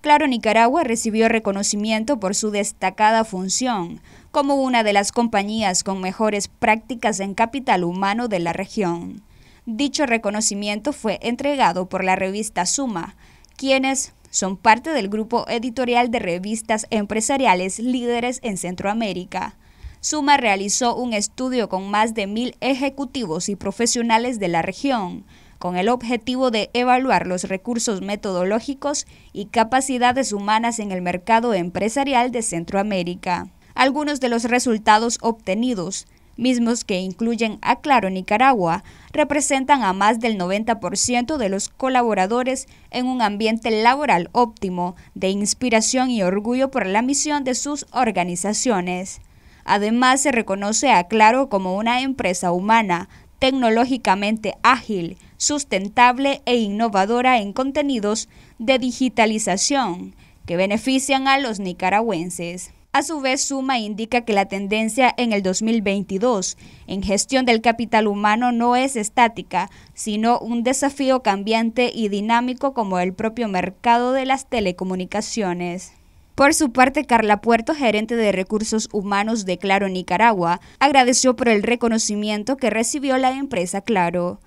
Claro Nicaragua recibió reconocimiento por su destacada función como una de las compañías con mejores prácticas en capital humano de la región. Dicho reconocimiento fue entregado por la revista Suma, quienes son parte del grupo editorial de revistas empresariales líderes en Centroamérica. Suma realizó un estudio con más de mil ejecutivos y profesionales de la región, con el objetivo de evaluar los recursos metodológicos y capacidades humanas en el mercado empresarial de Centroamérica. Algunos de los resultados obtenidos mismos que incluyen a Claro Nicaragua, representan a más del 90% de los colaboradores en un ambiente laboral óptimo, de inspiración y orgullo por la misión de sus organizaciones. Además, se reconoce a Claro como una empresa humana, tecnológicamente ágil, sustentable e innovadora en contenidos de digitalización que benefician a los nicaragüenses. A su vez, Suma indica que la tendencia en el 2022 en gestión del capital humano no es estática, sino un desafío cambiante y dinámico como el propio mercado de las telecomunicaciones. Por su parte, Carla Puerto, gerente de recursos humanos de Claro Nicaragua, agradeció por el reconocimiento que recibió la empresa Claro.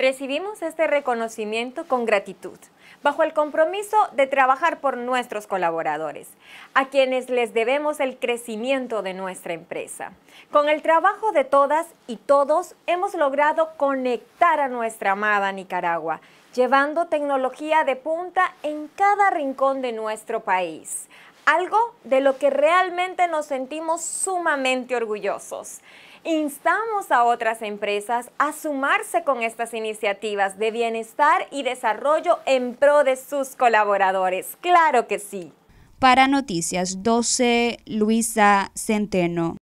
Recibimos este reconocimiento con gratitud, bajo el compromiso de trabajar por nuestros colaboradores, a quienes les debemos el crecimiento de nuestra empresa. Con el trabajo de todas y todos hemos logrado conectar a nuestra amada Nicaragua, llevando tecnología de punta en cada rincón de nuestro país algo de lo que realmente nos sentimos sumamente orgullosos. Instamos a otras empresas a sumarse con estas iniciativas de bienestar y desarrollo en pro de sus colaboradores. Claro que sí. Para Noticias 12, Luisa Centeno.